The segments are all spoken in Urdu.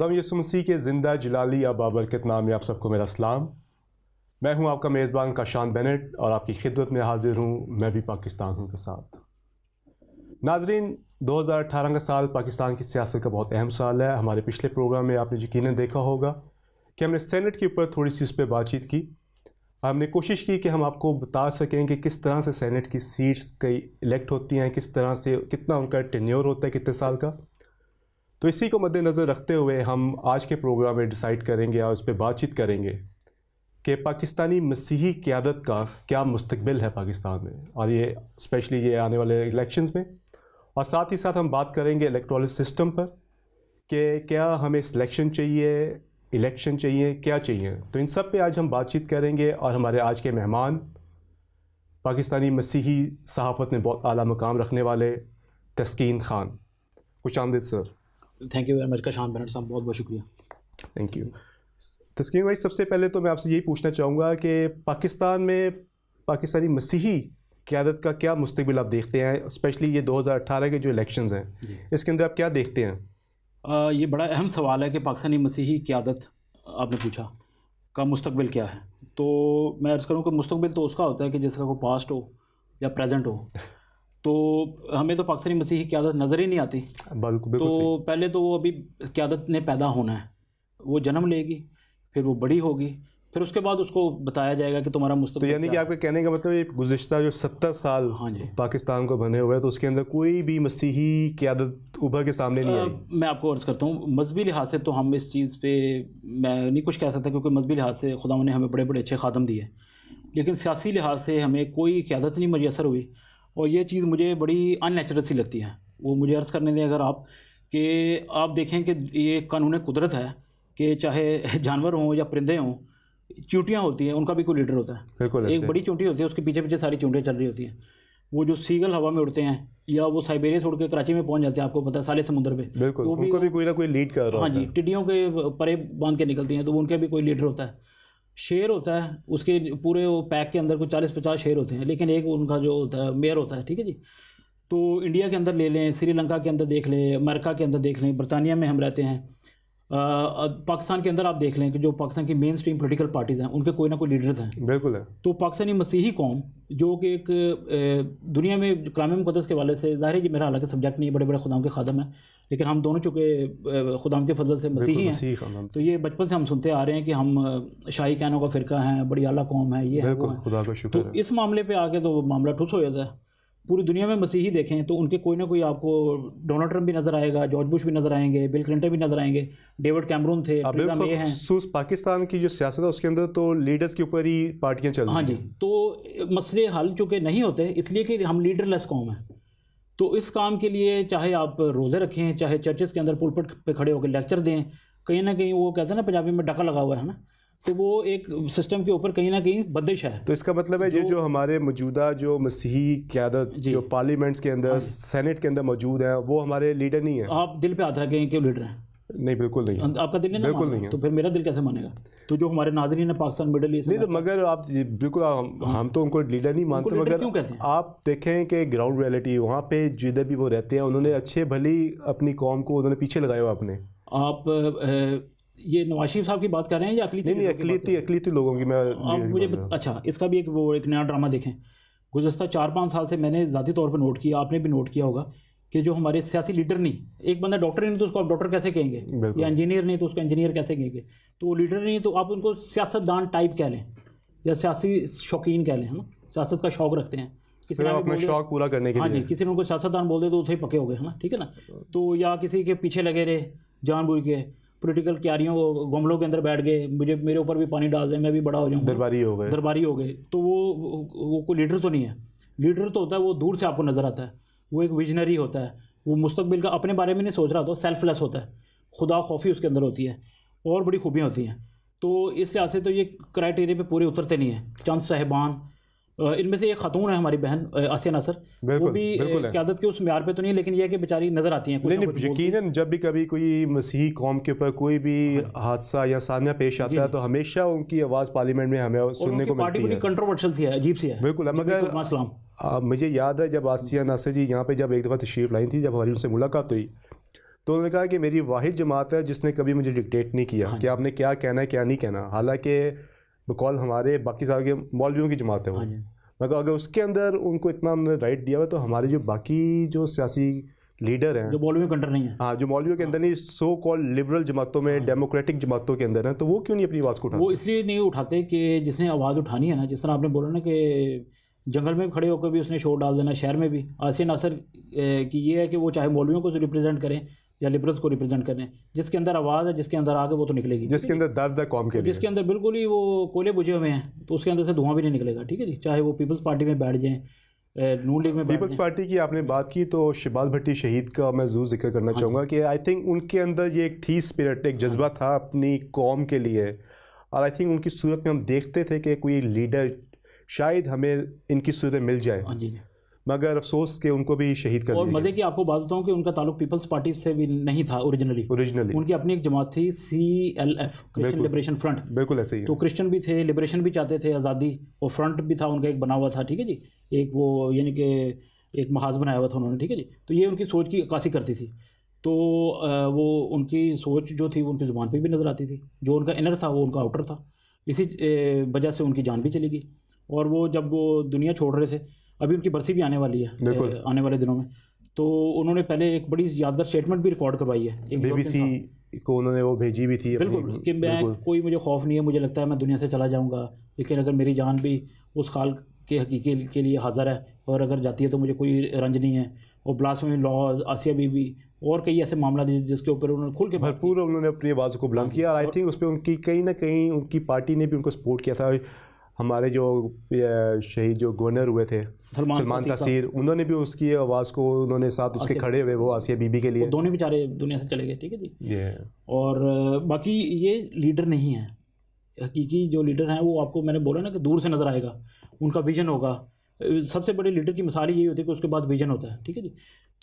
دم یسو مسیح کے زندہ جلالی یا بابرکت نام میں آپ سب کو میرا سلام میں ہوں آپ کا میزبان کاشان بینٹ اور آپ کی خدمت میں حاضر ہوں میں بھی پاکستان ہوں کے ساتھ ناظرین دو ہزار اٹھارہ کا سال پاکستان کی سیاست کا بہت اہم سال ہے ہمارے پچھلے پروگرام میں آپ نے یقیناً دیکھا ہوگا کہ ہم نے سینٹ کے اوپر تھوڑی سی اس پہ بات چیت کی ہم نے کوشش کی کہ ہم آپ کو بتا سکیں کہ کس طرح سے سینٹ کی سیٹس کئی الیکٹ ہوتی ہیں کس طرح سے کتنا ان کا ٹینیور ہوتا ہے کتنے سال کا تو اسی کو مد نظر رکھتے ہوئے ہم آج کے پروگرام میں ڈیسائیڈ کریں گے اور اس پہ بات چیت کریں گے کہ پاکستانی مسیحی قیادت کا کیا مستقبل ہے پاکستان میں اور یہ اسپیشلی یہ آنے والے الیکشنز میں اور ساتھ ہی ساتھ ہم بات کریں گے الیکٹرال سسٹم پر کہ کیا ہمیں سلیکشن چاہیے الیکشن چاہیے کیا چاہیے تو ان سب پہ آج ہم بات چیت کریں گے اور ہمارے آج کے مہمان پاکستانی مسیحی صحافت میں بہت اعلیٰ مقام رکھنے والے تسکین خان خوش آمدید sir thank you very much کشان شان بینٹ صاحب بہت بہت شکریہ تھینک یو تسکیم بھائی سب سے پہلے تو میں آپ سے یہی پوچھنا چاہوں گا کہ پاکستان میں پاکستانی مسیحی قیادت کا کیا مستقبل آپ دیکھتے ہیں اسپیشلی یہ دو ہزار اٹھارہ کے جو الیکشنز ہیں جی. اس کے اندر آپ کیا دیکھتے ہیں یہ بڑا اہم سوال ہے کہ پاکستانی مسیحی قیادت آپ نے پوچھا کا مستقبل کیا ہے تو میں عرض کروں کہ مستقبل تو اس کا ہوتا ہے کہ جس کا کوئی پاسٹ ہو یا پریزنٹ ہو تو ہمیں تو پاکستانی مسیحی قیادت نظر ہی نہیں آتی تو پہلے تو وہ ابھی قیادت نے پیدا ہونا ہے وہ جنم لے گی پھر وہ بڑی ہوگی پھر اس کے بعد اس کو بتایا جائے گا کہ تمہارا مستقبل یعنی کہ آپ کے کہنے کا مطلب گزشتہ جو ستر سال ہاں جی پاکستان کو بنے ہوئے تو اس کے اندر کوئی بھی مسیحی قیادت ابھر کے سامنے نہیں آئی میں آپ کو عرض کرتا ہوں مذہبی لحاظ سے تو ہم اس چیز پہ میں نہیں کچھ کہہ سکتا کیونکہ مذہبی لحاظ سے خدا نے ہمیں بڑے بڑے اچھے خاتم دیے لیکن سیاسی لحاظ سے ہمیں کوئی قیادت نہیں میسر ہوئی اور یہ چیز مجھے بڑی ان نیچرل سی لگتی ہے وہ مجھے عرض کرنے دیں اگر آپ کہ آپ دیکھیں کہ یہ قانون قدرت ہے کہ چاہے جانور ہوں یا پرندے ہوں چونٹیاں ہوتی ہیں ان کا بھی کوئی لیڈر ہوتا ہے بالکل ایک بڑی چونٹی ہوتی ہے اس کے پیچھے پیچھے ساری چونٹیاں چل رہی ہوتی ہیں وہ جو سیگل ہوا میں اڑتے ہیں یا وہ سائبریری سے اڑ کے کراچی میں پہنچ جاتے ہیں آپ کو پتا ہے سالے سمندر پہ ان کو بھی کوئی نہ کوئی لیڈ کر رہا ہاں جی ٹڈیوں کے پرے باندھ کے نکلتی ہیں تو وہ ان کے بھی کوئی لیڈر ہوتا ہے شعر ہوتا ہے اس کے پورے وہ پیک کے اندر کوئی چالیس پچاس شعر ہوتے ہیں لیکن ایک ان کا جو ہوتا ہے میئر ہوتا ہے ٹھیک ہے جی تو انڈیا کے اندر لے لیں سری لنکا کے اندر دیکھ لیں امریکہ کے اندر دیکھ لیں برطانیہ میں ہم رہتے ہیں پاکستان کے اندر آپ دیکھ لیں کہ جو پاکستان کی مین سٹریم پولیٹیکل پارٹیز ہیں ان کے کوئی نہ کوئی لیڈرز ہیں بالکل ہے تو پاکستانی مسیحی قوم جو کہ ایک دنیا میں کلام مقدس کے والے سے ظاہر ہے جی میرا حالانکہ سبجیکٹ نہیں ہے بڑے بڑے خدام کے خادم ہیں لیکن ہم دونوں چونکہ خدام کے فضل سے مسیحی ہیں تو یہ بچپن سے ہم سنتے آ رہے ہیں کہ ہم شاہی کینوں کا فرقہ ہیں بڑی اعلیٰ قوم ہے یہ تو اس معاملے پہ آگے تو معاملہ ٹھوس ہو جاتا ہے پوری دنیا میں مسیحی دیکھیں تو ان کے کوئی نہ کوئی آپ کو ڈونلڈ ٹرمپ بھی نظر آئے گا جارج بش بھی نظر آئیں گے بل کلنٹن بھی نظر آئیں گے ڈیوڈ کیمرون تھے پاکستان کی جو سیاست ہے اس کے اندر تو لیڈرز کے اوپر ہی پارٹیاں چل ہاں جی تو مسئلے حل چونکہ نہیں ہوتے اس لیے کہ ہم لیڈر لیس قوم ہیں تو اس کام کے لیے چاہے آپ روزے رکھیں چاہے چرچز کے اندر پولپٹ پہ کھڑے ہو کے لیکچر دیں کہیں نہ کہیں وہ کہتے ہیں نا پنجابی میں ڈکا لگا ہوا ہے نا تو وہ ایک سسٹم کے اوپر کہیں نہ کہیں بدش ہے تو اس کا مطلب ہے یہ جو ہمارے موجودہ جو مسیحی قیادت جی۔ جو پارلیمنٹس کے اندر ہاں۔ سینٹ کے اندر موجود ہیں وہ ہمارے لیڈر نہیں ہیں آپ دل پہ ہاتھ رکھیں کہ لیڈر ہیں نہیں بالکل نہیں آپ کا دل نہیں بالکل نہیں تو پھر میرا دل کیسے مانے گا تو جو ہمارے ناظرین ہیں پاکستان مڈل ایسٹ نہیں تو مگر آپ جی، بالکل ہم تو ان کو لیڈر نہیں مانتے مگر آپ دیکھیں کہ گراؤنڈ ریئلٹی وہاں پہ جدھر بھی وہ رہتے ہیں انہوں نے اچھے بھلی اپنی قوم کو انہوں نے پیچھے لگایا ہوا آپ نے آپ یہ نواز شریف صاحب کی بات کر رہے ہیں یا نہیں اقلیتی لوگوں کی میں مجھے اچھا اس کا بھی ایک وہ ایک نیا ڈرامہ دیکھیں گزشتہ چار پانچ سال سے میں نے ذاتی طور پر نوٹ کیا آپ نے بھی نوٹ کیا ہوگا کہ جو ہمارے سیاسی لیڈر نہیں ایک بندہ ڈاکٹر نہیں تو اس کو آپ ڈاکٹر کیسے کہیں گے یا انجینئر نہیں تو اس کو انجینئر کیسے کہیں گے تو وہ لیڈر نہیں تو آپ ان کو سیاست دان ٹائپ کہہ لیں یا سیاسی شوقین کہہ لیں سیاست کا شوق رکھتے ہیں کسی نے اپنا شوق پورا کرنے کے ہاں جی کسی نے ان کو سیاست دان بول دے تو اسے پکے ہو گئے ہے نا ٹھیک ہے نا تو یا کسی کے پیچھے لگے رہے جان بوجھ کے پولیٹیکل کیاریوں گملوں کے اندر بیٹھ گئے مجھے میرے اوپر بھی پانی ڈال دیں میں بھی بڑا ہو جاؤں درباری ہو گئے درباری ہو گئے تو وہ وہ کوئی لیڈر تو نہیں ہے لیڈر تو ہوتا ہے وہ دور سے آپ کو نظر آتا ہے وہ ایک ویژنری ہوتا ہے وہ مستقبل کا اپنے بارے میں نہیں سوچ رہا تو سیلف لیس ہوتا ہے خدا خوفی اس کے اندر ہوتی ہے اور بڑی خوبیاں ہوتی ہیں تو اس لحاظ سے تو یہ کرائٹیریا پہ پورے اترتے نہیں ہیں چند صاحبان ان میں سے ایک خاتون ہے ہماری بہن آسیہ ناصر وہ بھی قیادت کے اس پہ تو نہیں ہے لیکن یہ کہ بیچاری نظر آتی ہیں یقیناً جب بھی کبھی کوئی مسیحی قوم کے اوپر کوئی بھی ہاں۔ حادثہ یا سانحہ پیش آتا جی، جی۔ ہے تو ہمیشہ ان کی آواز پارلیمنٹ میں ہمیں سننے کو ملتی ہے کنٹروورشل سی ہے عجیب سی بالکل جی، مجھے یاد ہے جب آسیہ ناصر جی یہاں پہ جب ایک دفعہ تشریف لائی تھی جب ہماری ان سے ملاقات ہوئی تو انہوں نے کہا کہ میری واحد جماعت ہے جس نے کبھی مجھے ڈکٹیٹ نہیں کیا ہاں۔ کہ آپ نے کیا کہنا ہے کیا نہیں کہنا حالانکہ تو ہمارے باقی سارے مولویوں کی جماعت ہے میں کہا جی۔ اگر اس کے اندر ان کو اتنا ہم نے رائٹ دیا ہوا تو ہمارے جو باقی جو سیاسی لیڈر ہیں جو مولویوں کے اندر نہیں ہیں ہاں جو مولویوں کے اندر نہیں سو کال لبرل جماعتوں میں ڈیموکریٹک ہاں۔ جماعتوں کے اندر ہیں تو وہ کیوں نہیں اپنی آواز کو اٹھاتے وہ اس لیے نہیں اٹھاتے کہ جس نے آواز اٹھانی ہے نا جس طرح آپ نے بولا نا کہ جنگل میں کھڑے ہو کر بھی اس نے شور ڈال دینا شہر میں بھی آسین اثر کی یہ ہے کہ وہ چاہے مولویوں کو ریپرزینٹ کریں یا لبرلز کو ریپرزینٹ کریں جس کے اندر آواز ہے جس کے اندر آگے وہ تو نکلے گی جس کے اندر درد ہے قوم کے جس کے اندر بالکل ہی وہ کولے بجھے ہوئے ہیں تو اس کے اندر سے دھواں بھی نہیں نکلے گا ٹھیک ہے جی چاہے وہ پیپلز پارٹی میں بیٹھ جائیں نون لیگ میں پیپلز پارٹی کی آپ نے بات کی تو شباز بھٹی شہید کا میں ضرور ذکر کرنا ہاں جی۔ چاہوں گا کہ آئی تھنک ان کے اندر یہ ایک تھی اسپرٹ ایک جذبہ تھا اپنی قوم کے لیے اور آئی تھنک ان کی صورت میں ہم دیکھتے تھے کہ کوئی لیڈر شاید ہمیں ان کی صورت مل جائے ہاں جی مگر افسوس کہ ان کو بھی شہید کر اور مزے کی آپ کو بات دیتا ہوں کہ ان کا تعلق پیپلز پارٹی سے بھی نہیں تھا اوریجنلی اوریجنلی ان کی اپنی ایک جماعت تھی C L F Christian Liberation Front بالکل ایسے ہی تو کرسچن بھی تھے لبریشن بھی چاہتے تھے آزادی اور فرنٹ بھی تھا ان کا ایک بنا ہوا تھا ٹھیک ہے جی ایک وہ یعنی کہ ایک محاذ بنایا ہوا تھا انہوں نے ٹھیک ہے جی تو یہ ان کی سوچ کی عکاسی کرتی تھی تو وہ ان کی سوچ جو تھی وہ ان کی زبان پہ بھی نظر آتی تھی جو ان کا انر تھا وہ ان کا آؤٹر تھا اسی وجہ سے ان کی جان بھی چلی گئی اور وہ جب وہ دنیا چھوڑ رہے تھے ابھی ان کی برسی بھی آنے والی ہے بالکل آنے والے دنوں میں تو انہوں نے پہلے ایک بڑی یادگار اسٹیٹمنٹ بھی ریکارڈ کروائی ہے بی بی سی کو انہوں نے وہ بھیجی بھی تھی بالکل کہ میں کوئی مجھے خوف نہیں ہے مجھے لگتا ہے میں دنیا سے چلا جاؤں گا لیکن اگر میری جان بھی اس خال کے حقیقی کے لیے حاضر ہے اور اگر جاتی ہے تو مجھے کوئی رنج نہیں ہے اور بلاس میں لا آسیہ بی بی اور کئی ایسے معاملہ جس کے اوپر انہوں نے کھل کے بھرپور انہوں نے اپنی آواز کو بلند کیا اور آئی تھنک اس پہ ان کی کہیں نہ کہیں ان کی پارٹی نے بھی ان کو سپورٹ کیا تھا ہمارے جو شہید جو گورنر ہوئے تھے سلمان سلمان انہوں نے بھی اس کی آواز کو انہوں نے ساتھ اس کے کھڑے ہوئے وہ آسیہ بی بی کے لیے دونوں بیچارے دنیا سے چلے گئے ٹھیک ہے جی اور باقی یہ لیڈر نہیں ہے حقیقی جو لیڈر ہیں وہ آپ کو میں نے بولا نا کہ دور سے نظر آئے گا ان کا ویژن ہوگا سب سے بڑے لیڈر کی مثال یہی ہوتی ہے کہ اس کے بعد ویژن ہوتا ہے ٹھیک ہے جی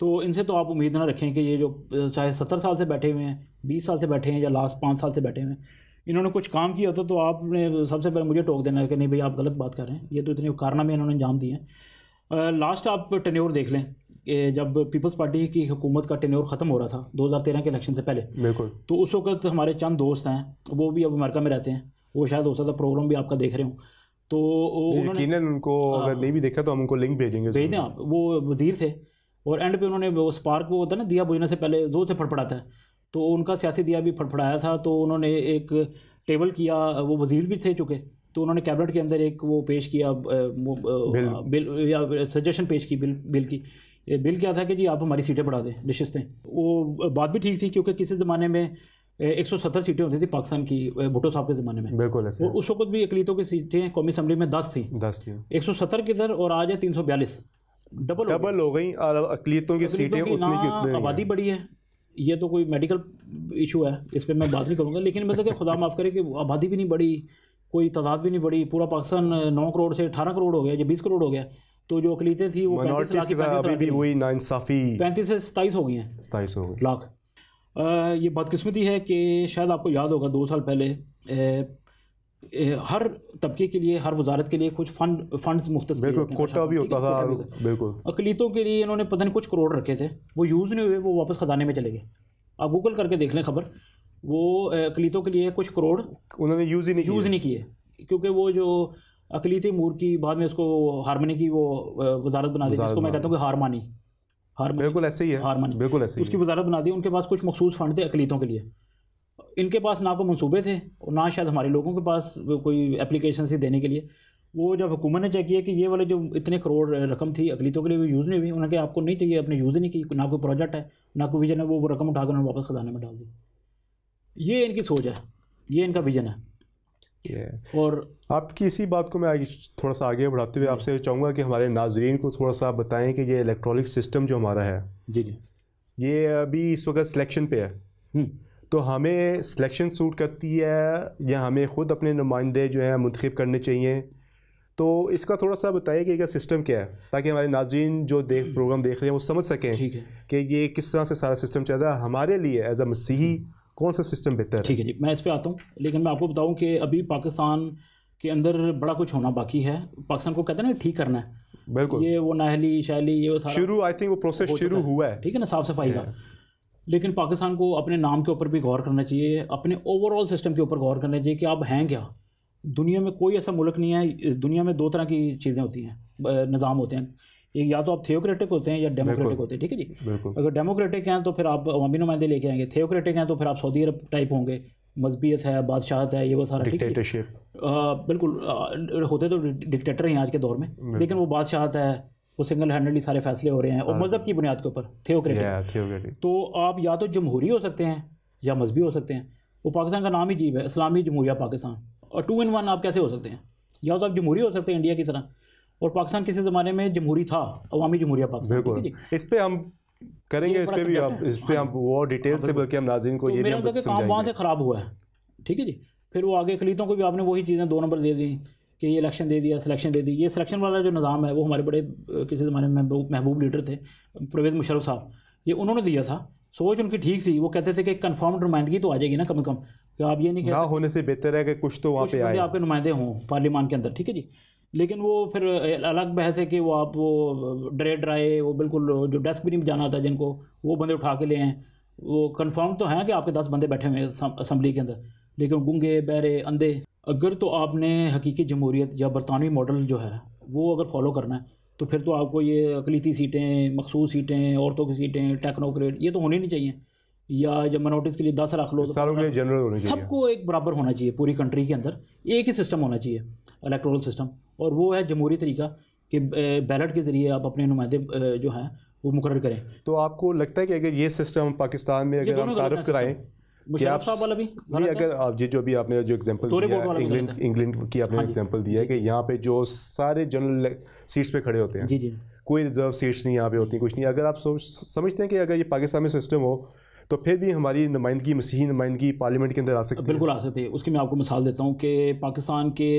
تو ان سے تو آپ امید نہ رکھیں کہ یہ جو چاہے ستر سال سے بیٹھے ہوئے ہیں بیس سال سے بیٹھے ہیں یا لاسٹ پانچ سال سے بیٹھے ہوئے ہیں انہوں نے کچھ کام کیا تھا تو آپ نے سب سے پہلے مجھے ٹوک دینا ہے کہ نہیں بھائی آپ غلط بات کر رہے ہیں یہ تو اتنے کارنامے انہوں نے انجام دیے ہیں لاسٹ آپ ٹینیور دیکھ لیں کہ جب پیپلز پارٹی کی حکومت کا ٹینیور ختم ہو رہا تھا دو ہزار تیرہ کے الیکشن سے پہلے بالکل تو اس وقت ہمارے چند دوست ہیں وہ بھی اب امریکہ میں رہتے ہیں وہ شاید ہو سکتا پروگرام بھی آپ کا دیکھ رہے ہوں تو ان کو ہاں۔ اگر نہیں بھی دیکھا تو ہم ان کو لنک بھیجیں گے آپ وہ وزیر تھے اور اینڈ پہ انہوں نے وہ اسپارک ہوتا ہے نا دیا بجنے سے پہلے زور سے پڑ پڑا تھا تو ان کا سیاسی دیا بھی پھڑ پھڑایا تھا تو انہوں نے ایک ٹیبل کیا وہ وزیر بھی تھے چکے تو انہوں نے کیبنٹ کے اندر ایک وہ پیش کیا بل, یا سجیشن پیش کی بل کی بل کیا تھا کہ جی آپ ہماری سیٹیں بڑھا دیں نشستیں وہ بات بھی ٹھیک تھی کیونکہ کسی زمانے میں ایک سو ستر سیٹیں ہوتی تھیں پاکستان کی بھٹو صاحب کے زمانے میں بالکل اس وقت بھی اقلیتوں کی سیٹیں قومی اسمبلی میں دس تھیں دس تھیں ایک سو ستر کی در اور آج ہے تین سو بیالیس ڈبل ڈبل ہو گئی اقلیتوں کی سیٹیں آبادی بڑی ہے یہ تو کوئی میڈیکل ایشو ہے اس پہ میں بات نہیں کروں گا لیکن مطلب کہ خدا معاف کرے کہ آبادی بھی نہیں بڑھی کوئی تعداد بھی نہیں بڑھی پورا پاکستان نو کروڑ سے اٹھارہ کروڑ ہو گیا یا بیس کروڑ ہو گیا تو جو اقلیتیں تھیں وہ پینتیس سے ستائیس ہو گئی ہیں ستائیس ہو گئی لاکھ یہ بدقسمتی ہے کہ شاید آپ کو یاد ہوگا دو سال پہلے ہر طبقے کے لیے ہر وزارت کے لیے کچھ بھی ہوتا تھا بالکل اقلیتوں کے لیے انہوں نے پتہ نہیں کچھ کروڑ رکھے تھے وہ یوز نہیں ہوئے وہ واپس خزانے میں چلے گئے آپ گوگل کر کے دیکھ لیں خبر وہ اقلیتوں کے لیے کچھ کروڑ انہوں نے یوز ہی نہیں یوز نہیں کیے کیونکہ وہ جو اقلیت مور کی بعد میں اس کو ہارمنی کی وہ وزارت بنا دی جس کو میں کہتا ہوں کہ ہارمانی بالکل ایسے ہی ہے ہارمانی بالکل ایسے اس کی وزارت بنا دی ان کے پاس کچھ مخصوص فنڈ تھے اقلیتوں کے لیے ان کے پاس نہ کوئی منصوبے تھے اور نہ شاید ہمارے لوگوں کے پاس کوئی اپلیکیشن تھی دینے کے لیے وہ جب حکومت نے چیک کیا کہ یہ والے جو اتنے کروڑ رقم تھی اقلیتوں کے لیے وہ یوز نہیں ہوئی انہوں نے کہا آپ کو نہیں چاہیے آپ نے یوز نہیں کی نہ کوئی پروجیکٹ ہے نہ کوئی ویژن ہے وہ رقم اٹھا کر انہوں نے واپس خزانے میں ڈال دی یہ ان کی سوچ ہے یہ ان کا ویژن ہے اور آپ کی اسی بات کو میں تھوڑا سا آگے بڑھاتے ہوئے آپ سے چاہوں گا کہ ہمارے ناظرین کو تھوڑا سا بتائیں کہ یہ الیکٹرانک سسٹم جو ہمارا ہے جی جی یہ ابھی اس وقت سلیکشن پہ ہے تو ہمیں سلیکشن سوٹ کرتی ہے یا ہمیں خود اپنے نمائندے جو ہیں منتخب کرنے چاہیے تو اس کا تھوڑا سا بتائیے کہ یہ کا سسٹم کیا ہے تاکہ ہمارے ناظرین جو دیکھ پروگرام دیکھ رہے ہیں وہ سمجھ سکیں کہ یہ کس طرح سے سارا سسٹم ہے ہمارے لیے ایز اے مسیحی کون سا سسٹم بہتر ہے ٹھیک ہے جی میں اس پہ آتا ہوں لیکن میں آپ کو بتاؤں کہ ابھی پاکستان کے اندر بڑا کچھ ہونا باقی ہے پاکستان کو کہتے ہیں نا ٹھیک کرنا ہے بالکل یہ وہ نہلی شہلی یہ شروع آئی تھنک وہ پروسیس شروع ہوا ہے ٹھیک ہے نا صاف صفائی کا ہاں۔ لیکن پاکستان کو اپنے نام کے اوپر بھی غور کرنا چاہیے اپنے اوور آل سسٹم کے اوپر غور کرنا چاہیے کہ آپ ہیں کیا دنیا میں کوئی ایسا ملک نہیں ہے دنیا میں دو طرح کی چیزیں ہوتی ہیں نظام ہوتے ہیں یا تو آپ تھیوکریٹک ہوتے ہیں یا ڈیموکریٹک ہوتے ہیں ٹھیک ہے جی اگر ڈیموکریٹک ہیں تو پھر آپ عوامی نمائندے لے کے آئیں گے تھیوکریٹک ہیں تو پھر آپ سعودی عرب ٹائپ ہوں گے مذہبیت ہے بادشاہت ہے یہ وہ سارا جی؟ بالکل ہوتے تو ڈکٹیٹر ہیں آج کے دور میں لیکن وہ بادشاہت ہے وہ سنگل ہینڈلی سارے فیصلے ہو رہے ہیں اور مذہب کی بنیاد کے اوپر تھیوکریٹک تو آپ یا تو جمہوری ہو سکتے ہیں یا مذہبی ہو سکتے ہیں وہ پاکستان کا نام ہی جیب ہے اسلامی جمہوریہ پاکستان اور ٹو ان ون آپ کیسے ہو سکتے ہیں یا تو آپ جمہوری ہو سکتے ہیں انڈیا کی طرح اور پاکستان کسی زمانے میں جمہوری تھا عوامی جمہوریہ پاکستان جی؟ اس پہ ہم کریں گے اس اس پہ پہ بھی ہم ہم ہاں۔ ڈیٹیل سے بلکہ ناظرین کو یہ مطلب کام وہاں سے خراب ہوا ہے ٹھیک ہے جی پھر وہ آگے اقلیتوں کو بھی آپ نے وہی چیزیں دو نمبر دے دیں کہ یہ الیکشن دے دیا سلیکشن دے دی یہ سلیکشن والا جو نظام ہے وہ ہمارے بڑے کسی زمانے میں محبوب لیڈر تھے پرویز مشرف صاحب یہ انہوں نے دیا تھا سوچ ان کی ٹھیک تھی وہ کہتے تھے کہ کنفرمڈ نمائندگی تو آ جائے گی نا کم کم کہ آپ یہ نہیں کہ ہونے سے بہتر ہے کہ کچھ تو وہاں پہ آئے آپ کے نمائندے ہوں پارلیمان کے اندر ٹھیک ہے جی لیکن وہ پھر الگ بحث ہے کہ وہ آپ وہ ڈرے ڈرائے وہ بالکل جو ڈیسک بھی نہیں جانا تھا جن کو وہ بندے اٹھا کے لے ہیں وہ کنفرم تو ہیں کہ آپ کے دس بندے بیٹھے ہوئے ہیں اسمبلی کے اندر لیکن گنگے بیرے اندھے اگر تو آپ نے حقیقی جمہوریت یا برطانوی ماڈل جو ہے وہ اگر فالو کرنا ہے تو پھر تو آپ کو یہ اقلیتی سیٹیں مخصوص سیٹیں عورتوں کی سیٹیں ٹیکنوکریٹ یہ تو ہونی نہیں چاہیے یا جب مینوٹک کے لیے دس لاکھ لوگ سب کو ایک برابر ہونا چاہیے پوری کنٹری کے اندر ایک ہی سسٹم ہونا چاہیے الیکٹورل سسٹم اور وہ ہے جمہوری طریقہ کہ بیلٹ کے ذریعے آپ اپنے نمائندے جو ہیں وہ مقرر کریں تو آپ کو لگتا ہے کہ اگر یہ سسٹم پاکستان میں اگر ہم تعارف کرائیں جی بھی اگر آپ جی جو بھی آپ نے جو دیا انگلینڈ کی آپ نے ایگزامپل ہاں جی۔ دیا ہے جی۔ کہ یہاں پہ جو سارے جنرل سیٹس پہ کھڑے ہوتے ہیں جی جی کوئی ریزرو سیٹس نہیں یہاں پہ ہوتی ہیں کچھ نہیں اگر آپ سمجھتے ہیں کہ اگر یہ پاکستان میں سسٹم ہو تو پھر بھی ہماری نمائندگی مسیحی نمائندگی پارلیمنٹ کے اندر آ سکتی ہے بالکل آ سکتی ہے اس کی میں آپ کو مثال دیتا ہوں کہ پاکستان کے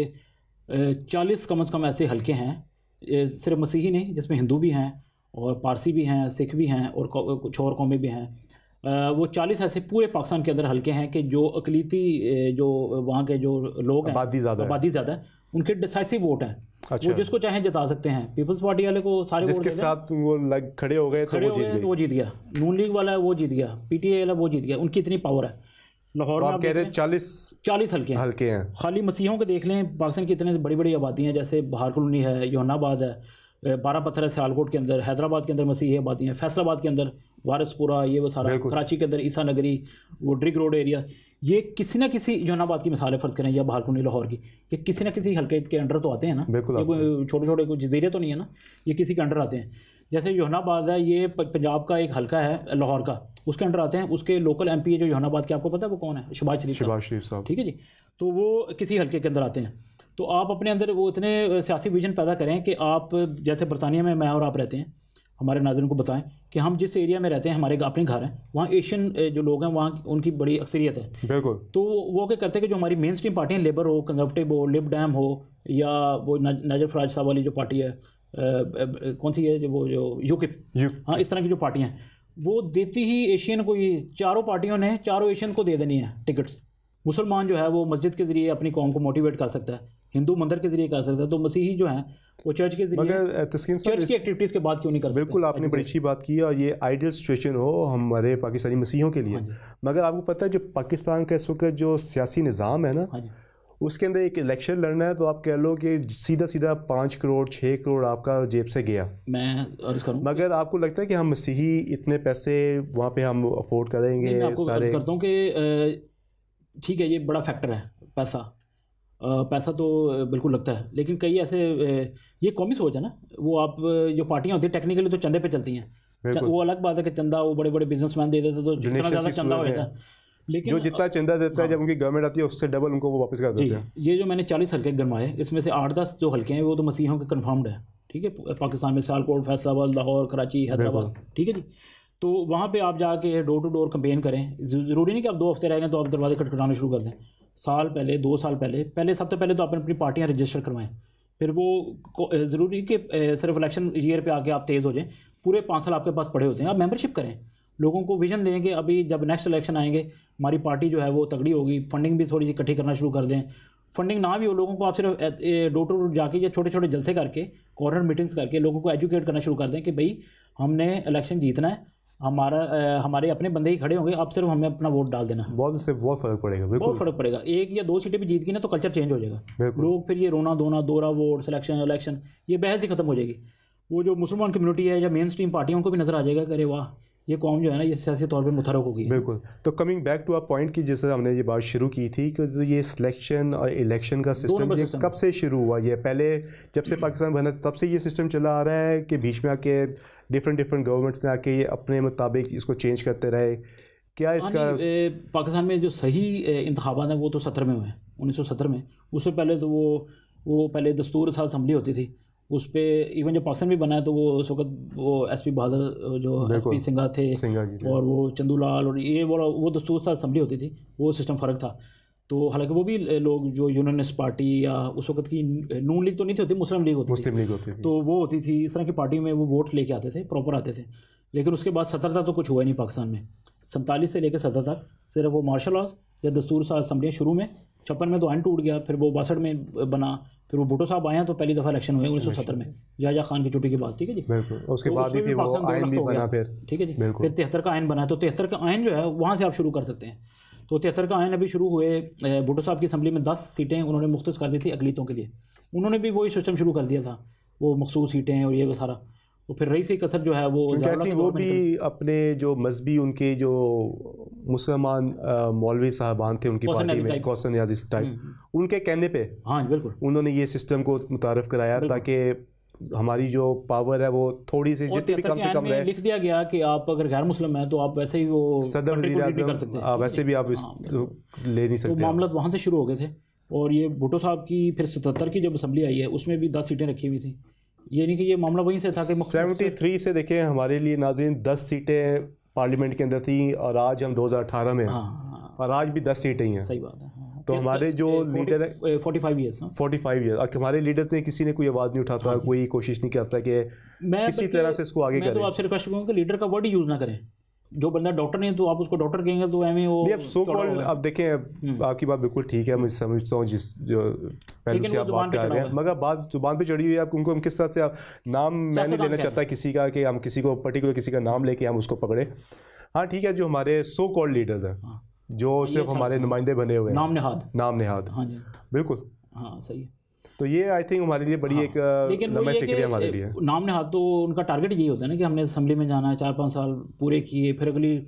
چالیس کم از کم ایسے حلقے ہیں صرف مسیحی نہیں جس میں ہندو بھی ہیں اور پارسی بھی ہیں سکھ بھی ہیں اور کچھ اور قومیں بھی ہیں وہ چالیس ایسے پورے پاکستان کے اندر ہلکے ہیں کہ جو اقلیتی جو وہاں کے جو لوگ ہیں آبادی زیادہ ہے ان کے ڈسائسو ووٹ ہیں وہ اچھا۔ جس کو چاہیں جتا سکتے ہیں پیپلز پارٹی والے کو سارے جس کے ساتھ وہ وہ لگ کھڑے ہو گئے جیت گیا نون لیگ والا ہے وہ جیت گیا پی ٹی اے والا وہ جیت گیا ان کی اتنی پاور ہے لاہور آپ کہہ رہے چالیس چالیس ہلکے ہیں ہلکے ہیں خالی مسیحوں کے دیکھ لیں پاکستان کی اتنے بڑی بڑی آبادی ہیں جیسے بہار کلونی ہے یوناباد ہے بارہ پتھر ہے سیالکوٹ کے اندر حیدرآباد کے اندر مسیحی آبادی ہیں فیصل آباد کے اندر وارس پورہ یہ وہ سارا کراچی کے اندر عیسیٰ نگری وہ ڈرگ روڈ ایریا یہ کسی نہ کسی جوہان آباد کی مثالیں فرض کریں یا بہار کنی لاہور کی یہ کسی نہ کسی حلقے کے انڈر تو آتے ہیں نا کوئی چھوٹے چھوٹے کوئی جزیرے تو نہیں ہے نا یہ کسی کے انڈر آتے ہیں جیسے جوہان آباد ہے یہ پنجاب کا ایک حلقہ ہے لاہور کا اس کے انڈر آتے ہیں اس کے لوکل ایم پی جو یون آباد کے آپ کو پتہ ہے وہ کون ہے شباز شریف شباز شریف صاحب ٹھیک ہے جی تو وہ کسی حلقے کے اندر آتے ہیں تو آپ اپنے اندر وہ اتنے سیاسی ویژن پیدا کریں کہ آپ جیسے برطانیہ میں میں اور آپ رہتے ہیں ہمارے ناظرین کو بتائیں کہ ہم جس ایریا میں رہتے ہیں ہمارے اپنے گھر ہیں وہاں ایشین جو لوگ ہیں وہاں ان کی بڑی اکثریت ہے بالکل تو وہ کیا کرتے ہیں کہ جو ہماری مین اسٹریم پارٹیاں ہیں لیبر ہو کنزرویٹو ہو لپ ڈیم ہو یا وہ ناجر فراج صاحب والی جو پارٹی ہے کون سی ہے جو وہ جو یوکت ہاں اس طرح کی جو پارٹیاں ہیں وہ دیتی ہی ایشین کو یہ چاروں پارٹیوں نے چاروں ایشین کو دے دینی ہے ٹکٹس مسلمان جو ہے وہ مسجد کے ذریعے اپنی قوم کو موٹیویٹ کر سکتا ہے ہندو مندر کے ذریعے کر سکتے ہیں تو مسیحی جو ہیں وہ چرچ چرچ کے کے ذریعے مگر تسکین کی بعد کیوں نہیں کر بالکل آپ نے بڑی اچھی بات کی اور یہ آئیڈیل سچویشن ہو ہمارے پاکستانی مسیحوں کے لیے ہاں جی۔ مگر آپ کو پتہ ہے جو پاکستان کا اس وقت جو سیاسی نظام ہے نا ہاں جی۔ اس کے اندر ایک الیکشن لڑنا ہے تو آپ کہہ لو کہ سیدھا سیدھا پانچ کروڑ چھ کروڑ آپ کا جیب سے گیا میں آپ کو لگتا ہے کہ ہم مسیحی اتنے پیسے وہاں پہ ہم افورڈ کریں گے میں آپ کو کرتا ہوں کہ ٹھیک ہے یہ بڑا فیکٹر ہے پیسہ پیسہ تو بالکل لگتا ہے لیکن کئی ایسے یہ قومی سوچ ہے نا وہ آپ جو پارٹیاں ہوتی ہیں ٹیکنیکلی تو چندے پہ چلتی ہیں وہ الگ بات ہے کہ چندہ وہ بڑے بڑے بزنس مین دے دیتے تو جتنا زیادہ چندہ ہو جاتا ہے لیکن جو جتنا چندہ دیتا ہے ہاں۔ جب ان ان کی گورنمنٹ آتی ہے اس سے ڈبل کو وہ واپس کر جی، دیتے ہیں یہ جو میں نے چالیس حلقے گرمائے اس میں سے آٹھ دس جو حلقے ہیں وہ تو مسیحوں کے کنفرمڈ ہیں ٹھیک ہے پاکستان میں سیالکوٹ فیصلہ آباد لاہور کراچی حیدرآباد ٹھیک ہے جی تو وہاں پہ آپ جا کے ڈور ٹو ڈور کمپین کریں ضروری نہیں کہ آپ دو ہفتے رہ گئے تو آپ دروازے کھٹکھٹانا شروع کر دیں سال پہلے دو سال پہلے پہلے سب سے پہلے تو آپ نے اپنی پارٹیاں رجسٹر کروائیں پھر وہ ضروری کہ صرف الیکشن ایئر پہ آ کے آپ تیز ہو جائیں پورے پانچ سال آپ کے پاس پڑے ہوتے ہیں آپ ممبرشپ کریں لوگوں کو ویژن دیں کہ ابھی جب نیکسٹ الیکشن آئیں گے ہماری پارٹی جو ہے وہ تگڑی ہوگی فنڈنگ بھی تھوڑی سی اکٹھی کرنا شروع کر دیں فنڈنگ نہ بھی ہو لوگوں کو آپ صرف ڈور ٹو ڈور جا کے یا چھوٹے چھوٹے جلسے کر کے کارنر میٹنگس کر کے لوگوں کو ایجوکیٹ کرنا شروع کر دیں کہ بھائی ہم نے الیکشن جیتنا ہے ہمارا ہمارے اپنے بندے ہی کھڑے ہوں گے اب صرف ہمیں اپنا ووٹ ڈال دینا بہت سے بہت فرق پڑے گا بہت فرق پڑے گا ایک یا دو سیٹیں بھی جیت گئی نا تو کلچر چینج ہو جائے گا لوگ پھر یہ رونا دونا دورا ووٹ سلیکشن الیکشن یہ بحث ہی ختم ہو جائے گی وہ جو مسلمان کمیونٹی ہے یا مین اسٹریم پارٹیوں کو بھی نظر آ جائے گا ارے واہ یہ قوم جو ہے نا یہ سیاسی طور پہ متحرک ہوگی بالکل تو کمنگ بیک ٹو آپ پوائنٹ کی جس طرح ہم نے یہ بات شروع کی تھی کہ یہ سلیکشن اور الیکشن کا سسٹم یہ کب سے شروع ہوا یہ پہلے جب سے پاکستان بنا تب سے یہ سسٹم چلا آ رہا ہے کہ بیچ میں آ کے ڈیفرنٹ گورنمنٹس نے آ کے یہ اپنے مطابق اس کو چینج کرتے رہے کیا اس ہاں کا جی، پاکستان میں جو صحیح انتخابات ہیں وہ تو ستر میں ہوئے ہیں انیس سو ستر میں اس سے پہلے تو وہ وہ پہلے دستور سال اسمبلی ہوتی تھی اس پہ ایون جو پاکستان بھی بنا ہے تو وہ اس وقت وہ ایس پی بہادر جو ایس پی سنگھا تھے جی، جی۔ اور وہ چندو لال اور یہ وہ دستور سال اسمبلی ہوتی تھی وہ سسٹم فرق تھا تو حالانکہ وہ بھی لوگ جو یونینس پارٹی یا اس وقت کی نون لیگ تو نہیں تھی ہوتی مسلم لیگ ہوتی مسلم لیگ ہوتی تو وہ ہوتی تھی اس طرح کی پارٹی میں وہ ووٹ لے کے آتے تھے پراپر آتے تھے لیکن اس کے بعد ستر تک تو کچھ ہوا ہی نہیں پاکستان میں سینتالیس سے لے کے ستر تک صرف وہ مارشل آرٹس یا دستور ساز اسمبلیاں شروع میں چھپن میں تو آئن ٹوٹ گیا پھر وہ باسٹھ میں بنا پھر وہ بھٹو صاحب آئے ہیں تو پہلی دفعہ الیکشن ہوئے انیس سو ستر میں جہازہ خان کی چھٹی کے بعد ٹھیک ہے جی اس کے بعد بھی ٹھیک ہے جی پھر تہتر کا آئین بنا تو تہتر کا آئین جو ہے وہاں سے آپ شروع کر سکتے ہیں تو تہتر کا آئین ابھی شروع ہوئے بھٹو صاحب کی اسمبلی میں دس سیٹیں انہوں نے مختص کر دی تھی اقلیتوں کے لیے انہوں نے بھی وہی سسٹم شروع کر دیا تھا وہ مخصوص سیٹیں اور یہ وہ سارا تو پھر رہی سی قصر جو ہے وہ وہ بھی اپنے جو مذہبی ان کے جو مسلمان مولوی صاحبان تھے ان کی پارٹی میں کوسن ٹائپ ان کے کہنے پہ ہاں جی، بالکل انہوں نے یہ سسٹم کو متعارف کرایا تاکہ ہماری جو پاور ہے وہ تھوڑی سی جتنی کم سے کم رہے لکھ دیا گیا کہ آپ اگر غیر مسلم ہیں تو آپ ویسے ہی وہ صدر وزیر اعظم ویسے بھی آپ اس ہاں، لے نہیں سکتے معاملات وہاں سے شروع ہو گئے تھے اور یہ بھٹو صاحب کی پھر ستتر کی جب اسمبلی آئی ہے اس میں بھی دس سیٹیں رکھی ہوئی تھیں یہ نہیں کہ یہ معاملہ وہیں سے تھا کہ سیونٹی تھری سے دیکھیں ہمارے لیے ناظرین دس سیٹیں پارلیمنٹ کے اندر تھیں اور آج ہم دو ہزار اٹھارہ میں ہیں ہاں، ہاں، اور آج بھی دس سیٹیں ہی ہیں صحیح بات ہے تو ہمارے جو لیڈر ہیں forty five years forty five years ہمارے لیڈرس نے کسی نے کوئی آواز نہیں اٹھاتا کوئی کوشش نہیں کرتا کہ کسی طرح سے اس کو آگے کریں تو آپ سے ریکویسٹ کروں کہ لیڈر کا ورڈ ہی یوز نہ کریں جو بندہ ڈاکٹر نہیں تو آپ اس کو ڈاکٹر کہیں گے تو ایم اے اب سو کال اب دیکھیں آپ کی بات بالکل ٹھیک ہے میں سمجھتا ہوں جس جو پہلو سے آپ بات کر رہے ہیں مگر بات زبان پہ چڑھی ہوئی ہے آپ کو ہم کس طرح سے نام میں نہیں لینا چاہتا کسی کا کہ ہم کسی کو پرٹیکولر کسی کا نام لے کے ہم اس کو پکڑے ہاں ٹھیک ہے جو ہمارے سو کال لیڈرز ہیں ہاں۔ جو صرف اچھا ہمارے بالکل ہاں صحیح ہے نام نہاد تو ان کا ٹارگیٹ یہی ہوتا ہے نا کہ ہم نے اسمبلی میں جانا ہے چار پانچ سال پورے کیے پھر اگلی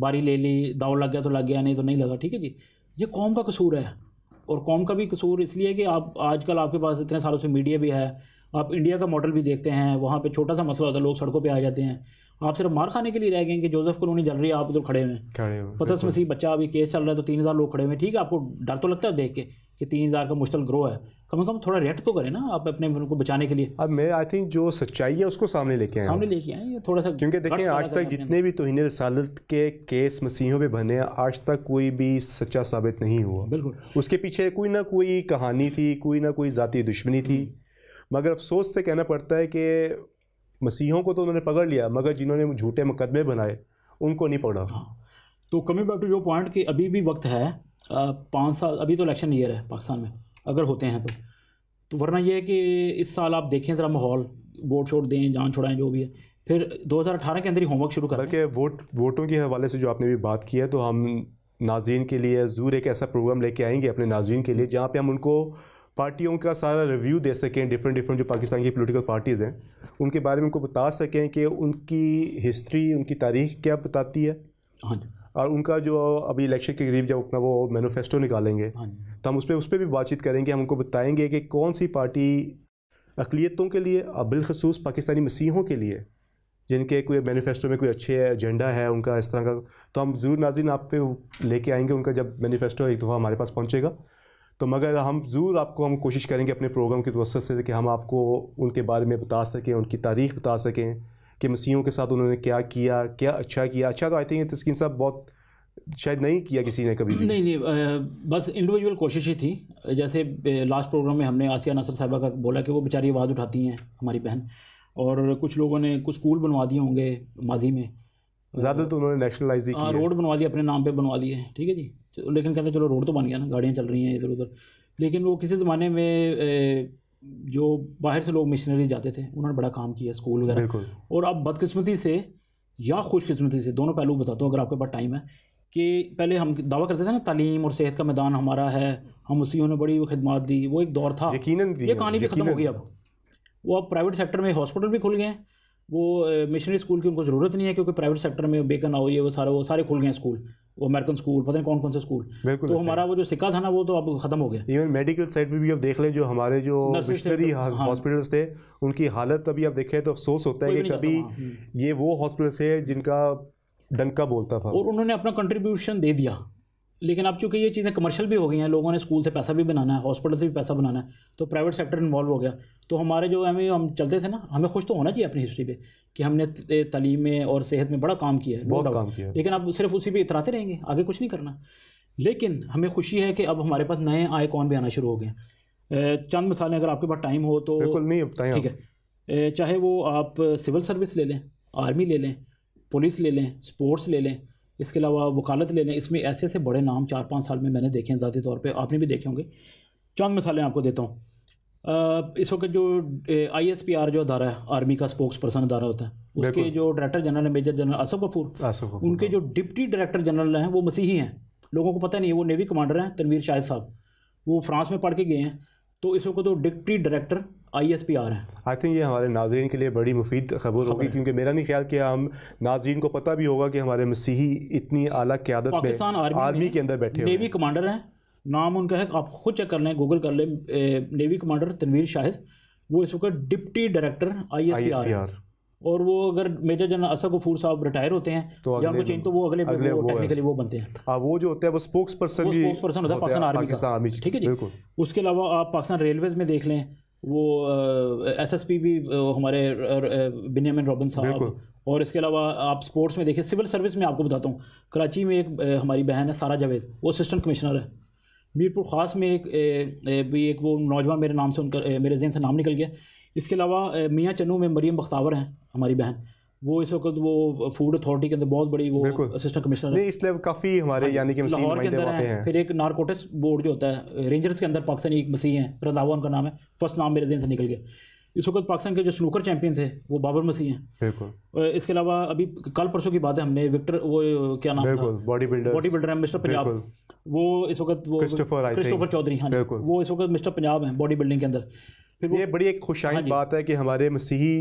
باری لے لی داؤ لگ گیا تو لگ گیا نہیں تو نہیں لگا ٹھیک ہے جی یہ قوم کا قصور ہے اور قوم کا بھی قصور اس لیے کہ آپ آج کل آپ کے پاس اتنے سالوں سے میڈیا بھی ہے آپ انڈیا کا ماڈل بھی دیکھتے ہیں وہاں پہ چھوٹا سا مسئلہ ہوتا ہے لوگ سڑکوں پہ آ جاتے ہیں آپ صرف مار کھانے کے لیے رہ گئے کہ جوزف کلونی جل رہی ہے آپ ادھر کھڑے ہوئے پتہ مسیح بچہ ابھی کیس چل رہا ہے تو تین ہزار لوگ کھڑے ہوئے ہیں ٹھیک ہے آپ کو ڈر تو لگتا ہے دیکھ کے کہ تین ہزار کا مشتل گرو ہے کم از کم تھوڑا ریٹ تو کریں نا آپ اپنے ان کو بچانے کے لیے اب میں آئی تھنک جو سچائی ہے اس کو سامنے لے کے آئے سامنے لے کے آئیں تھوڑا سا کیونکہ دیکھیں آج تک جتنے بھی توہین رسالت کے کیس مسیحوں پہ بنے آج تک کوئی بھی سچا ثابت نہیں ہوا بالکل اس کے پیچھے کوئی نہ کوئی کہانی تھی کوئی نہ کوئی ذاتی دشمنی تھی مگر افسوس سے کہنا پڑتا ہے کہ مسیحوں کو تو انہوں نے پکڑ لیا مگر جنہوں نے جھوٹے مقدمے بنائے ان کو نہیں پکڑا ہاں۔ تو coming back to your point کہ ابھی بھی وقت ہے پانچ سال ابھی تو الیکشن ایئر ہے پاکستان میں اگر ہوتے ہیں تو تو ورنہ یہ ہے کہ اس سال آپ دیکھیں ذرا ماحول ووٹ شوٹ دیں جان چھوڑائیں جو بھی ہے پھر دو ہزار اٹھارہ کے اندر ہی ہوم ورک شروع کر بلکہ ووٹ ووٹوں کے حوالے سے جو آپ نے بھی بات کی ہے تو ہم ناظرین کے لیے زور ایک ایسا پروگرام لے کے آئیں گے اپنے ناظرین کے لیے جہاں پہ ہم ان کو پارٹیوں کا سارا ریویو دے سکیں ڈفرینٹ ڈفرینٹ جو پاکستان کی پولیٹیکل پارٹیز ہیں ان کے بارے میں ان کو بتا سکیں کہ ان کی ہسٹری ان کی تاریخ کیا بتاتی ہے ہاں جی۔ اور ان کا جو ابھی الیکشن کے قریب جب اپنا وہ مینیفیسٹو نکالیں گے ہاں جی۔ تو ہم اس پہ اس پہ بھی بات چیت کریں گے ہم ان کو بتائیں گے کہ کون سی پارٹی اقلیتوں کے لیے اور بالخصوص پاکستانی مسیحوں کے لیے جن کے کوئی مینیفیسٹو میں کوئی اچھے ایجنڈا ہے ان کا اس طرح کا تو ہم ضرور ناظرین آپ پہ لے کے آئیں گے ان کا جب مینیفیسٹو ایک دفعہ ہمارے پاس پہنچے گا تو مگر ہم ضرور آپ کو ہم کوشش کریں گے اپنے پروگرام کے توسط وسط سے کہ ہم آپ کو ان کے بارے میں بتا سکیں ان کی تاریخ بتا سکیں کہ مسیحوں کے ساتھ انہوں نے کیا کیا کیا اچھا کیا اچھا تو آئی تھنک تسکین صاحب بہت شاید نہیں کیا کسی نے کبھی نہیں نہیں بس انڈیویجول کوشش ہی تھی جیسے لاسٹ پروگرام میں ہم نے آسیہ نصر صاحبہ کا بولا کہ وہ بیچاری آواز اٹھاتی ہیں ہماری بہن اور کچھ لوگوں نے کچھ اسکول بنوا دیے ہوں گے ماضی میں زیادہ تو انہوں نے نیشنلائز ہاں روڈ بنوا دیے اپنے نام پہ بنوا دیے ٹھیک ہے جی لیکن کہتے ہیں چلو روڈ تو بن گیا نا گاڑیاں چل رہی ہیں ادھر ادھر لیکن وہ کسی زمانے میں جو باہر سے لوگ مشنری جاتے تھے انہوں نے بڑا کام کیا اسکول وغیرہ اور اب بدقسمتی سے یا خوش قسمتی سے دونوں پہلو بتاتا ہوں اگر آپ کے پاس ٹائم ہے کہ پہلے ہم دعویٰ کرتے تھے نا تعلیم اور صحت کا میدان ہمارا ہے ہم اسی انہوں نے بڑی خدمات دی وہ ایک دور تھا یہ کہانی بھی ختم ہو گئی اب وہ اب پرائیویٹ سیکٹر میں ہاسپٹل بھی کھل گئے ہیں وہ مشنری اسکول کی ان کو ضرورت نہیں ہے کیونکہ پرائیویٹ سیکٹر میں بے نہ ہو یہ وہ سارا وہ سارے کھل گئے ہیں اسکول امیرکن اسکول پتہ نہیں کون کون سے اسکول بالکل ہمارا وہ جو سکہ تھا نا وہ تو اب ختم ہو گیا ایون میڈیکل سائڈ پہ بھی اب دیکھ لیں جو ہمارے جو مشنری ہاسپٹلس تھے ان کی حالت ابھی آپ دیکھیں تو افسوس ہوتا ہے کہ کبھی یہ وہ ہاسپٹلس تھے جن کا ڈنکا بولتا تھا اور انہوں نے اپنا کنٹریبیوشن دے دیا لیکن اب چونکہ یہ چیزیں کمرشل بھی ہو گئی ہیں لوگوں نے اسکول سے پیسہ بھی بنانا ہے ہاسپٹل سے بھی پیسہ بنانا ہے تو پرائیویٹ سیکٹر انوالو ہو گیا تو ہمارے جو ہمیں ہم چلتے تھے نا ہمیں خوش تو ہونا چاہیے اپنی ہسٹری پہ کہ ہم نے تعلیم میں اور صحت میں بڑا کام کیا ہے بہت کام کیا لیکن اب صرف اسی پہ اتراتے رہیں گے آگے کچھ نہیں کرنا لیکن ہمیں خوشی ہے کہ اب ہمارے پاس نئے آئے کون بھی آنا شروع ہو گئے چند مثالیں اگر آپ کے پاس ٹائم ہو تو ٹھیک ہے چاہے وہ آپ سول سروس لے لیں آرمی لے لیں پولیس لے لیں اسپورٹس لے لیں اس کے علاوہ وکالت لے لیں اس میں ایسے ایسے بڑے نام چار پانچ سال میں میں نے دیکھے ہیں ذاتی طور پہ آپ نے بھی دیکھے ہوں گے چاند مثالیں آپ کو دیتا ہوں اس وقت جو آئی ایس پی آر جو ادارہ ہے آرمی کا اسپوکس پرسن ادارہ ہوتا ہے اس کے جو ڈائریکٹر جنرل ہے میجر جنرل اسف کفور ان کے ہاں۔ جو ڈپٹی ڈائریکٹر جنرل ہیں وہ مسیحی ہیں لوگوں کو پتہ نہیں ہے وہ نیوی کمانڈر ہیں تنویر شاہد صاحب وہ فرانس میں پڑھ کے گئے ہیں تو اس وقت وہ deputy director I S P آ رہا ہے آئی تھنک یہ ہمارے ناظرین کے لیے بڑی مفید خبر ہوگی کیونکہ میرا نہیں خیال کہ ہم ناظرین کو پتہ بھی ہوگا کہ ہمارے مسیحی اتنی اعلیٰ قیادت پاکستان آرمی کے اندر بیٹھے نیوی کمانڈر ہیں نام ان کا ہے آپ خود چیک کر لیں گوگل کر لیں نیوی کمانڈر تنویر شاہد وہ اس وقت deputy director I S P R اور وہ اگر میجر جنرل اسد غفور صاحب ریٹائر ہوتے ہیں تو اگلے یا چینج تو وہ اگلے, وہ, ٹیکنیکلی وہ بنتے ہیں وہ جو ہوتا ہے وہ سپوکس پرسن وہ سپوکس پرسن ہوتا ہے پاکستان آرمی کا ٹھیک ہے جی اس کے علاوہ آپ پاکستان ریلویز میں دیکھ لیں وہ ایس ایس پی بھی ہمارے بنیامن رابن صاحب اور اس کے علاوہ آپ سپورٹس میں دیکھیں سول سروس میں آپ کو بتاتا ہوں کراچی میں ایک ہماری بہن ہے سارا جاویز وہ اسسٹنٹ کمشنر ہے میرپور خاص میں ایک بھی ایک وہ نوجوان میرے نام سے ان کا میرے ذہن سے نام نکل گیا اس کے علاوہ میاں چنو میں مریم بختاور ہیں ہماری بہن وہ اس وقت وہ فوڈ اتھارٹی کے اندر بہت بڑی وہ اسسٹنٹ کمشنر ہے اس لیے کافی ہمارے ہاں، یعنی کہ مسیح نمائندے وہاں پہ ہیں پھر ایک نارکوٹس بورڈ جو ہوتا ہے رینجرز کے اندر پاکستانی ایک مسیح ہیں رضاوا ان کا نام ہے فرسٹ نام میرے ذہن سے نکل گیا اس وقت پاکستان کے جو سنوکر چیمپئن تھے وہ بابر مسیح ہیں بالکل اس کے علاوہ ابھی کل پرسوں کی بات ہے ہم نے وکٹر وہ کیا نام تھا باڈی بلڈر باڈی بلڈر ہیں مسٹر پنجاب وہ اس وقت وہ کرسٹوفر چودھری ہیں وہ اس وقت مسٹر پنجاب ہیں باڈی بلڈنگ کے اندر پھر یہ بڑی ایک خوش ہاں جی۔ بات ہے کہ ہمارے مسیحی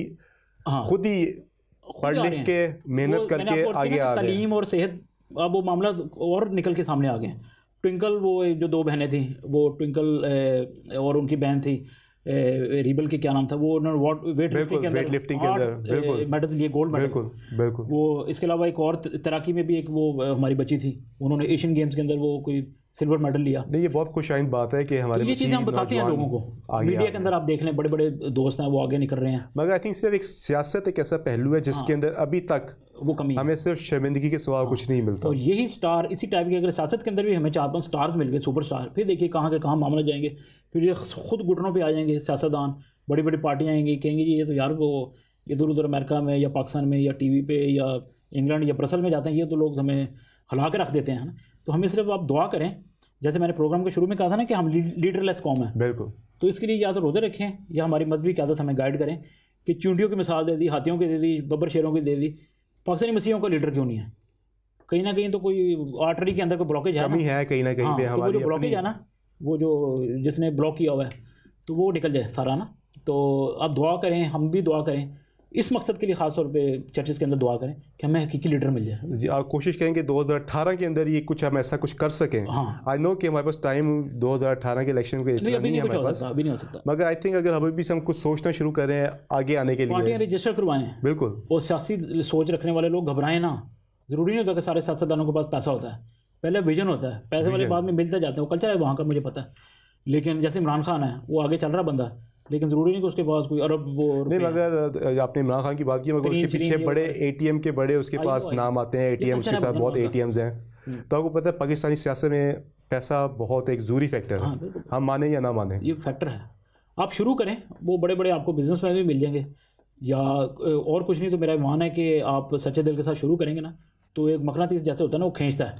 ہاں۔ خود ہی پڑھ لکھ کے کے محنت کر آگے تعلیم اور صحت اب وہ معاملہ اور نکل کے سامنے آ گئے ٹونکل وہ جو دو بہنیں تھیں وہ ٹونکل اور ان کی بہن تھی ریبل کے کیا نام تھا وہ ویٹ کے اندر میڈل لیے گولڈ میڈل بالکل وہ اس کے علاوہ ایک اور تیراکی میں بھی ایک وہ ہماری بچی تھی انہوں نے ایشین گیمز کے اندر وہ کوئی سلور میڈل لیا نہیں یہ بہت خوش آئند بات ہے بڑے بڑے دوست ہیں وہ آگے نکل رہے ہیں ملتا یہی سٹار اسی ٹائپ کی اگر سیاست کے اندر بھی ہمیں چار پانچ سٹارز مل گئے سپر سٹار پھر دیکھیے کہاں کے کہاں معاملہ جائیں گے پھر یہ خود گھٹنوں پہ آ جائیں گے سیاستدان بڑی بڑی پارٹیاں آئیں گی کہیں گے جی یہ تو یار وہ ادھر ادھر امریکہ میں یا پاکستان میں یا ٹی وی پہ یا انگلینڈ یا برسل میں جاتے ہیں یہ تو لوگ ہمیں ہلا کے رکھ دیتے ہیں تو ہمیں صرف آپ دعا کریں جیسے میں نے پروگرام کے شروع میں کہا تھا نا کہ ہم لیڈر لیس قوم ہیں بالکل تو اس کے لیے یا تو روزے رکھیں یا ہماری مذہبی قیادت ہمیں گائڈ کریں کہ چونٹیوں کی مثال دے دی ہاتھیوں کی دے دی ببر شیروں کی دے دی پاکستانی مسیحوں کا لیڈر کیوں نہیں ہے کہیں نہ کہیں تو کوئی آرٹری کے اندر کوئی بلاکیج ہے کہیں نہ کہیں ہاں، جو بلاکیج ہے نا وہ جو جس نے بلاک کیا ہوا ہے تو وہ نکل جائے سارا نا تو آپ دعا کریں ہم بھی دعا کریں اس مقصد کے لیے خاص طور پہ چرچز کے اندر دعا کریں کہ ہمیں حقیقی لیڈر مل جائے جی آپ کوشش کریں کہ دو ہزار اٹھارہ کے اندر یہ کچھ ہم ایسا کچھ کر سکیں ہاں آئی نو کہ ہمارے پاس ٹائم دو ہزار اٹھارہ کے الیکشن ہو سکتا مگر آئی تھنک اگر ہمیں بھی ہم کچھ سوچنا شروع کریں آگے آنے کے لیے رجسٹر کروائیں بالکل اور سیاسی سوچ رکھنے والے لوگ گھبرائیں نا ضروری نہیں ہوتا کہ سارے سیاستدانوں کے پاس پیسہ ہوتا ہے پہلے ویژن ہوتا ہے پیسے والے بعد میں ملتا جاتا ہے وہ کلچر ہے وہاں کا مجھے پتہ ہے لیکن جیسے عمران خان ہے وہ آگے چل رہا بندہ ہے لیکن ضروری نہیں کہ اس کے پاس کوئی ارب وہ نہیں مگر آپ نے عمران خان کی بات کی مگر اس کے پیچھے بڑے اے ٹی ایم کے بڑے اس کے پاس نام آتے ہیں اے ٹی ایم اس کے ساتھ بہت اے ٹی ایمز ہیں تو آپ کو پتہ ہے پاکستانی سیاست میں پیسہ بہت ایک ضروری فیکٹر ہے ہاں، ہم مانیں یا نہ مانیں یہ فیکٹر ہے آپ شروع کریں وہ بڑے بڑے آپ کو بزنس مین بھی مل جائیں گے یا اور کچھ نہیں تو میرا ایمان ہے کہ آپ سچے دل کے ساتھ شروع کریں گے نا تو ایک مقناطیس جیسے ہوتا ہے نا وہ کھینچتا ہے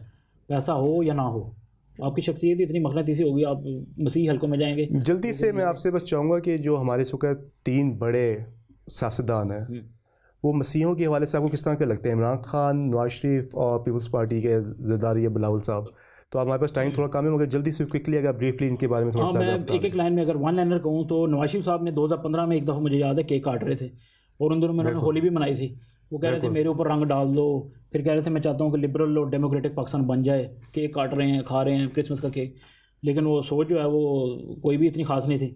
پیسہ ہو یا نہ ہو آپ کی شخصیت اتنی مقناطیسی ہوگی آپ مسیحی حلقوں میں جائیں گے جلدی سے میں آپ سے بس چاہوں گا کہ جو ہمارے سکر تین بڑے سیاستدان ہیں وہ مسیحوں کے حوالے سے آپ کو کس طرح کے لگتے ہیں عمران خان نواز شریف اور پیپلز پارٹی کے زرداری بلاول صاحب تو ہمارے پاس ٹائم تھوڑا کام ہے مگر جلدی سے کوکلی اگر بریفلی ان کے بارے میں تھوڑا ہاں، میں ایک ایک لائن میں اگر ون لائنر کہوں تو نواز شریف صاحب نے دو ہزار پندرہ میں ایک دفعہ مجھے یاد ہے کیک کاٹ رہے تھے اور ان دنوں میں نے ہولی بھی منائی تھی وہ کہہ رہے تھے میرے اوپر رنگ ڈال دو پھر کہہ رہے تھے میں چاہتا ہوں کہ لبرل اور ڈیموکریٹک پاکستان بن جائے کیک کاٹ رہے ہیں کھا رہے ہیں کرسمس کا کیک لیکن وہ سوچ جو ہے وہ کوئی بھی اتنی خاص نہیں تھی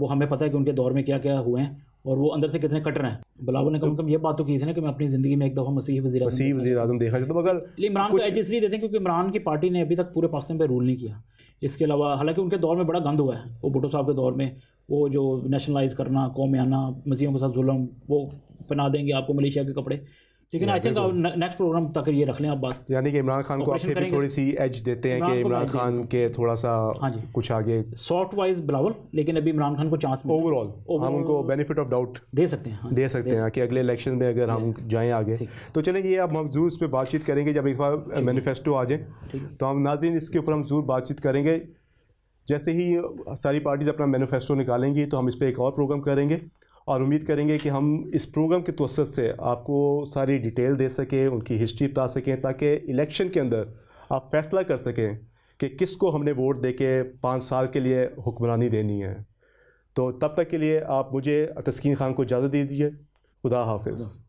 وہ ہمیں پتہ ہے کہ ان کے دور میں کیا کیا ہوئے ہیں اور وہ اندر سے کتنے کٹ رہے ہیں بلاول نے کم کم یہ بات تو کی تھی نا کہ میں اپنی زندگی میں ایک دفعہ مسیح وزیر مسیح وزیر اعظم دیکھا مگر عمران کو ایج اس لیے دیتے ہیں کیونکہ عمران کی پارٹی نے ابھی تک پورے پاکستان پہ رول نہیں کیا اس کے علاوہ حالانکہ ان کے دور میں بڑا گند ہوا ہے وہ بھٹو صاحب کے دور میں وہ جو نیشنلائز کرنا قوم مزیوں آنا ساتھ ظلم وہ پہنا دیں گے آپ کو ملیشیا کے کپڑے آئی تھنک نیکسٹ پروگرام تک یہ رکھ لیں آپ بات یعنی کہ عمران خان کو آپ بھی تھوڑی سی ایج دیتے ہیں کہ عمران خان کے تھوڑا سا ہاں جی کچھ آگے لیکن ابھی عمران خان کو چانس اوور آل ہم ان کو بینیفٹ آف ڈاؤٹ دے سکتے ہیں ہاں جی، دے سکتے ہیں کہ اگلے الیکشن میں اگر ہم جائیں آگے تو چلیں یہ جی، اب ہم ضرور اس پہ بات چیت کریں گے جب بار مینیفیسٹو آ جائیں تو ہم ناظرین اس کے اوپر ہم ضرور بات چیت کریں گے جیسے ہی ساری پارٹیز اپنا مینیفیسٹو نکالیں گی تو ہم اس پہ ایک اور پروگرام کریں گے اور امید کریں گے کہ ہم اس پروگرام کے توسط سے آپ کو ساری ڈیٹیل دے سکیں ان کی ہسٹری بتا سکیں تاکہ الیکشن کے اندر آپ فیصلہ کر سکیں کہ کس کو ہم نے ووٹ دے کے پانچ سال کے لیے حکمرانی دینی ہے تو تب تک کے لیے آپ مجھے تسکین خان کو اجازت دیجیے خدا حافظ